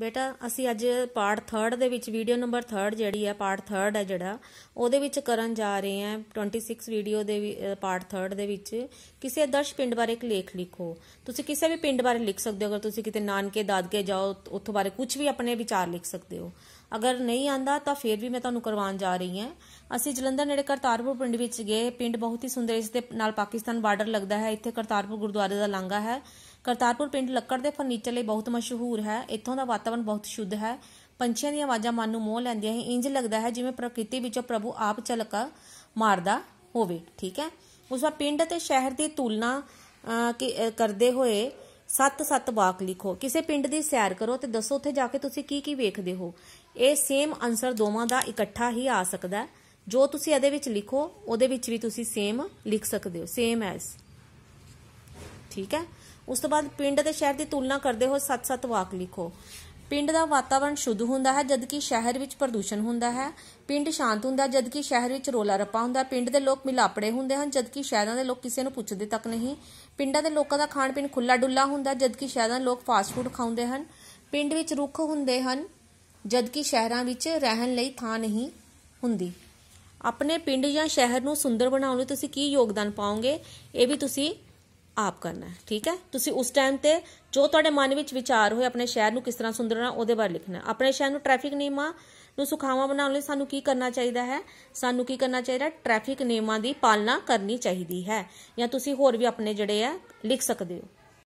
ਬੇਟਾ ਅਸੀਂ ਅੱਜ ਪਾਰਟ 3 ਦੇ ਵਿੱਚ ਵੀਡੀਓ ਨੰਬਰ 3 ਜਿਹੜੀ ਹੈ ਪਾਰਟ 3 ਹੈ ਜਿਹੜਾ ਉਹਦੇ ਵਿੱਚ ਕਰਨ ਜਾ ਰਹੇ ਹਾਂ 26 ਵੀਡੀਓ ਦੇ ਪਾਰਟ 3 ਦੇ ਵਿੱਚ ਕਿਸੇ ਅਦਰਸ਼ ਪਿੰਡ ਬਾਰੇ ਇੱਕ ਲੇਖ ਲਿਖੋ ਤੁਸੀਂ ਕਿਸੇ ਵੀ ਪਿੰਡ ਬਾਰੇ ਲਿਖ ਸਕਦੇ ਹੋ ਅਗਰ ਤੁਸੀਂ ਕਿਤੇ ਨਾਨਕੇ ਦਾਦਕੇ ਜਾਓ ਉੱਥੋਂ ਬਾਰੇ ਕੁਝ ਵੀ ਆਪਣੇ ਵਿਚਾਰ ਲਿਖ ਸਕਦੇ ਹੋ ਅਗਰ ਨਹੀਂ ਆਂਦਾ ਤਾਂ ਫਿਰ ਵੀ ਮੈਂ ਤੁਹਾਨੂੰ ਕਰਵਾਉਣ ਜਾ ਰਹੀ ਹਾਂ ਅਸੀਂ ਜਲੰਧਰ ਨੇੜੇ ਕਰਤਾਰਪੁਰ ਪਿੰਡ ਵਿੱਚ ਗਏ ਪਿੰਡ ਬਹੁਤ ਹੀ ਸੁੰਦਰ ਇਸ ਦੇ ਨਾਲ ਪਾਕਿਸਤਾਨ ਬਾਰਡਰ ਲੱਗਦਾ ਹੈ ਇੱਥੇ ਕਰਤਾਰਪੁਰ ਗੁਰਦੁਆਰੇ ਦਾ ਲਾਂਗਾ ਹੈ ਕਰਤਾਰਪੁਰ ਪਿੰਡ ਲੱਕੜ ਦੇ ਫਰਨੀਚਰ ਲਈ ਬਹੁਤ ਮਸ਼ਹੂਰ ਹੈ ਇੱਥੋਂ ਦਾ ਵਾਤਾਵਰਣ ਬਹੁਤ ਸ਼ੁੱਧ ਹੈ ਪੰਛੀਆਂ ਦੀਆਂ ਆਵਾਜ਼ਾਂ ਮਨ ਨੂੰ ਮੋਹ ਲੈਂਦੀਆਂ ਹਨ ਇੰਜ ਲੱਗਦਾ ਹੈ ਜਿਵੇਂ ਪ੍ਰਕਿਰਤੀ ਵਿੱਚੋਂ ਪ੍ਰਭੂ ਆਪ ਚਲਕਾ ਮਾਰਦਾ ਹੋਵੇ ਠੀਕ ਹੈ ਉਸ ਦਾ ਪਿੰਡ ਅਤੇ ਸ਼ਹਿਰ ਦੀ ਤੁਲਨਾ ਕਰਦੇ ਹੋਏ ਸੱਤ-ਸੱਤ ਵਾਕ ਲਿਖੋ ਕਿਸੇ ਪਿੰਡ ਦੀ ਸੈਰ ਕਰੋ ਤੇ ਦੱਸੋ ਉੱਥੇ ਜਾ ਕੇ ਤੁਸੀਂ ਕੀ ਕੀ ਵੇਖਦੇ ਹੋ ਇਹ ਸੇਮ ਆਨਸਰ ਦੋਵਾਂ ਦਾ ਇਕੱਠਾ ਹੀ ਆ ਸਕਦਾ ਹੈ ਜੋ ਤੁਸੀਂ ਇਹਦੇ ਵਿੱਚ ਲਿਖੋ ਉਹਦੇ ਵਿੱਚ ਵੀ ਤੁਸੀਂ ਸੇਮ ਲਿਖ ਸਕਦੇ ਹੋ ਸੇਮ ਐਸ ਠੀਕ ਹੈ ਉਸ ਤੋਂ ਬਾਅਦ ਪਿੰਡ ਅਤੇ ਸ਼ਹਿਰ ਦੀ ਤੁਲਨਾ ਕਰਦੇ ਹੋ ਸੱਤ-ਸੱਤ ਵਾਕ ਲਿਖੋ ਪਿੰਡ ਦਾ ਵਾਤਾਵਰਣ ਸ਼ੁੱਧ ਹੁੰਦਾ ਹੈ ਜਦਕਿ ਸ਼ਹਿਰ ਵਿੱਚ ਪ੍ਰਦੂਸ਼ਣ ਹੁੰਦਾ ਹੈ ਪਿੰਡ ਸ਼ਾਂਤ ਹੁੰਦਾ ਜਦਕਿ ਸ਼ਹਿਰ ਵਿੱਚ ਰੋਲਾ ਰੱਪਾ ਹੁੰਦਾ ਪਿੰਡ ਦੇ ਲੋਕ ਮਿਲਾਪੜੇ ਹੁੰਦੇ ਹਨ ਜਦਕਿ ਸ਼ਹਿਰਾਂ ਦੇ ਲੋਕ ਕਿਸੇ ਨੂੰ ਪੁੱਛਦੇ ਤੱਕ ਨਹੀਂ ਪਿੰਡਾਂ ਦੇ ਲੋਕਾਂ ਦਾ ਖਾਣ ਪੀਣ ਖੁੱਲਾ ਡੁੱਲਾ ਹੁੰਦਾ ਜਦਕਿ ਸ਼ਹਿਰਾਂ ਦੇ ਲੋਕ ਫਾਸਟ ਫੂਡ ਖਾਉਂਦੇ ਹਨ ਪਿੰਡ ਵਿੱਚ ਰੁੱਖ ਹੁੰਦੇ ਹਨ ਜਦਕਿ ਸ਼ਹਿਰਾਂ ਵਿੱਚ ਰਹਿਣ ਲਈ ਥਾਂ ਨਹੀਂ ਹੁੰਦੀ ਆਪਣੇ ਪਿੰਡ ਜਾਂ ਸ਼ਹਿਰ ਨੂੰ ਸੁੰਦਰ ਬਣਾਉਣ ਲਈ ਤੁਸੀਂ ਕੀ ਯੋਗਦਾਨ ਪਾਓਗੇ ਇਹ ਵੀ ਤੁਸੀਂ ਆਪ ਕਰਨਾ ਹੈ ਠੀਕ ਹੈ ਤੁਸੀਂ ਉਸ ਟਾਈਮ ਤੇ ਜੋ ਤੁਹਾਡੇ ਮਨ ਵਿੱਚ ਵਿਚਾਰ ਹੋਏ ਆਪਣੇ ਸ਼ਹਿਰ ਨੂੰ ਕਿਸ ਤਰ੍ਹਾਂ ਸੁੰਦਰਣਾ ਉਹਦੇ ਬਾਰੇ ਲਿਖਣਾ ਆਪਣੇ ਸ਼ਹਿਰ ਨੂੰ ਟ੍ਰੈਫਿਕ ਨਿਯਮਾਂ ਨੂੰ ਸੁਖਾਵਾਂ ਬਣਾਉਣ ਲਈ ਸਾਨੂੰ ਕੀ ਕਰਨਾ ਚਾਹੀਦਾ ਹੈ ਸਾਨੂੰ ਕੀ ਕਰਨਾ ਚਾਹੀਦਾ ਟ੍ਰੈਫਿਕ ਨਿਯਮਾਂ ਦੀ ਪਾਲਣਾ ਕਰਨੀ ਚਾਹੀਦੀ ਹੈ ਜਾਂ ਤੁਸੀਂ ਹੋਰ ਵੀ ਆਪਣੇ ਜਿਹੜੇ ਆ ਲਿਖ ਸਕਦੇ ਹੋ